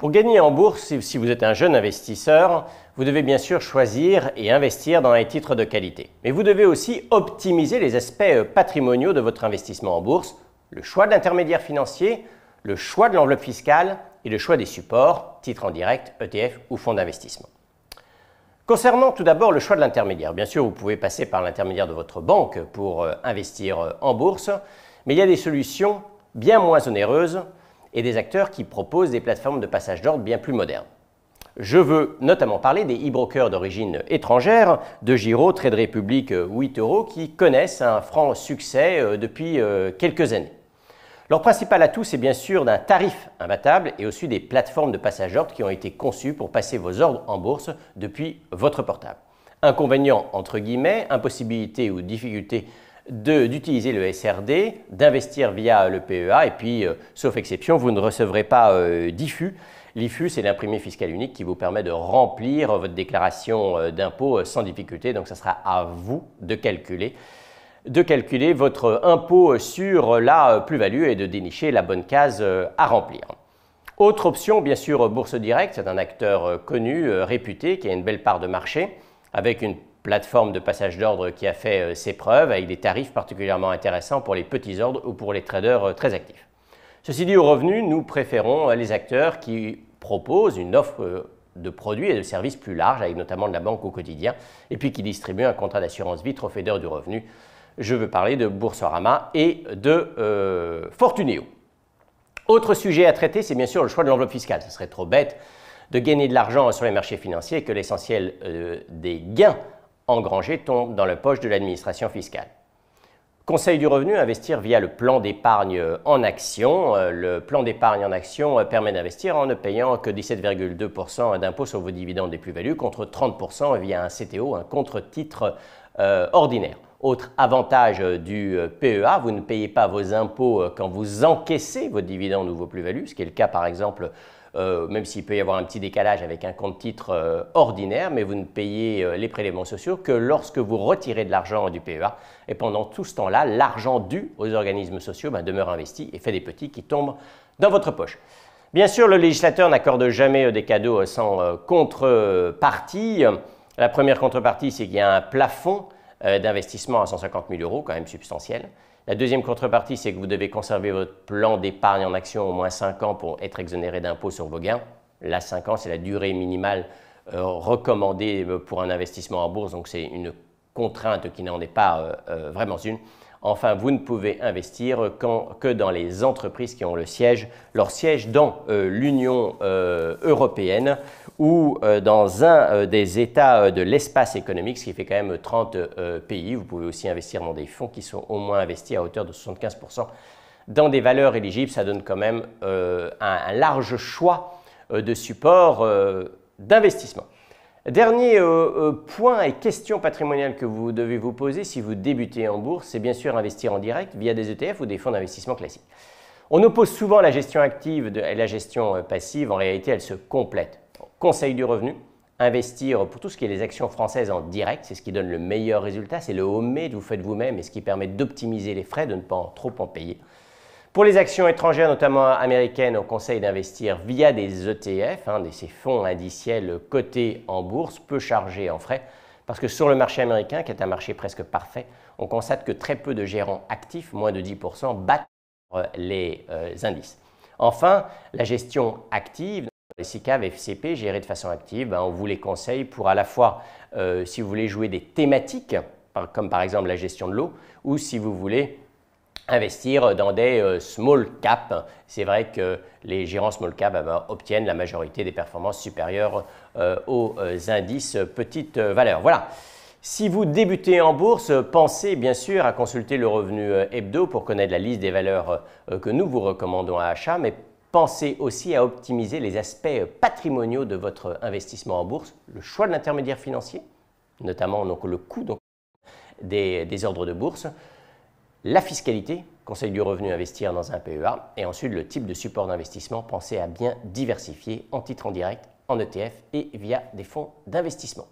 Pour gagner en bourse, si vous êtes un jeune investisseur, vous devez bien sûr choisir et investir dans les titres de qualité. Mais vous devez aussi optimiser les aspects euh, patrimoniaux de votre investissement en bourse, le choix de l'intermédiaire financier, le choix de l'enveloppe fiscale et le choix des supports, titres en direct, ETF ou fonds d'investissement. Concernant tout d'abord le choix de l'intermédiaire, bien sûr vous pouvez passer par l'intermédiaire de votre banque pour euh, investir euh, en bourse, mais il y a des solutions bien moins onéreuses et des acteurs qui proposent des plateformes de passage d'ordre bien plus modernes. Je veux notamment parler des e-brokers d'origine étrangère, de Giro, Trade Republic, 8 euros, qui connaissent un franc succès euh, depuis euh, quelques années. Leur principal atout, c'est bien sûr d'un tarif imbattable et aussi des plateformes de passage d'ordre qui ont été conçues pour passer vos ordres en bourse depuis votre portable. Inconvénient, entre guillemets, impossibilité ou difficulté d'utiliser le SRD, d'investir via euh, le PEA, et puis, euh, sauf exception, vous ne recevrez pas euh, d'IFU. L'IFU, c'est l'imprimé fiscal unique qui vous permet de remplir votre déclaration d'impôt sans difficulté, donc ça sera à vous de calculer de calculer votre impôt sur la plus-value et de dénicher la bonne case à remplir. Autre option, bien sûr, Bourse Directe, c'est un acteur connu, réputé, qui a une belle part de marché, avec une plateforme de passage d'ordre qui a fait euh, ses preuves avec des tarifs particulièrement intéressants pour les petits ordres ou pour les traders euh, très actifs. Ceci dit, au revenu, nous préférons euh, les acteurs qui proposent une offre de produits et de services plus large, avec notamment de la banque au quotidien, et puis qui distribuent un contrat d'assurance vie trophée du revenu. Je veux parler de Boursorama et de Fortunéo. Fortuneo. Autre sujet à traiter, c'est bien sûr le choix de l'enveloppe fiscale. Ce serait trop bête de gagner de l'argent sur les marchés financiers que l'essentiel des gains engrangé tombe dans la poche de l'administration fiscale. Conseil du revenu, investir via le plan d'épargne en action. Euh, le plan d'épargne en action euh, permet d'investir en ne payant que 17,2% d'impôt sur vos dividendes et plus-values contre 30% via un CTO, un contre-titre euh, ordinaire. Autre avantage du PEA, vous ne payez pas vos impôts quand vous encaissez vos dividendes ou vos plus-values, ce qui est le cas par exemple euh, même s'il peut y avoir un petit décalage avec un compte titre euh, ordinaire, mais vous ne payez euh, les prélèvements sociaux que lorsque vous retirez de l'argent du PEA. Et pendant tout ce temps-là, l'argent dû aux organismes sociaux ben, demeure investi et fait des petits qui tombent dans votre poche. Bien sûr, le législateur n'accorde jamais des cadeaux sans contrepartie. La première contrepartie, c'est qu'il y a un plafond d'investissement à 150 000 euros, quand même substantiel. La deuxième contrepartie, c'est que vous devez conserver votre plan d'épargne en action au moins 5 ans pour être exonéré d'impôt sur vos gains. La 5 ans, c'est la durée minimale euh, recommandée euh, pour un investissement en bourse, donc c'est une contrainte qui n'en est pas euh, euh, vraiment une. Enfin, vous ne pouvez investir que dans les entreprises qui ont le siège, leur siège dans euh, l'Union européenne ou dans un des États de l'espace économique, ce qui fait quand même 30 pays. Vous pouvez aussi investir dans des fonds qui sont au moins investis à hauteur de 75% dans des valeurs éligibles. Ça donne quand même un, un, large choix de supports d'investissement. Dernier euh, euh, point et question patrimoniale que vous devez vous poser si vous débutez en bourse, c'est bien sûr investir en direct via des ETF ou des fonds d'investissement classiques. On oppose souvent la gestion active et la gestion euh, passive. En réalité, elles se complètent. Conseil du revenu, investir pour tout ce qui est les actions françaises en direct, c'est ce qui donne le meilleur résultat. C'est le homemade, vous faites vous-même et ce qui permet d'optimiser les frais, de ne pas trop en payer. Pour les actions étrangères, notamment américaines, on conseille d'investir via des ETF, hein, ces fonds indiciels cotés en bourse, peu chargés en frais, parce que sur le marché américain, qui est un marché presque parfait, on constate que très peu de gérants actifs, moins de 10%, battent euh, les euh, indices. Enfin, la gestion active, les SICAV FCP gérés de façon active, ben, on vous les conseille pour à la fois, euh, si vous voulez jouer des thématiques, comme par exemple la gestion de l'eau, ou si vous voulez investir dans des euh, small caps. C'est vrai que les gérants small cap eh ben, obtiennent la majorité des performances supérieures euh, aux euh, indices petites valeurs. Voilà. Si vous débutez en bourse, pensez bien sûr à consulter le revenu hebdo pour connaître la liste des valeurs que nous vous recommandons à achat, mais pensez aussi à optimiser les aspects patrimoniaux de votre investissement en bourse, le choix de l'intermédiaire financier, notamment donc, le coût des ordres de bourse, la fiscalité, conseil du revenu investir dans un PEA, et ensuite le type de support d'investissement, pensé à bien diversifier en titres en direct, en ETF et via des fonds d'investissement.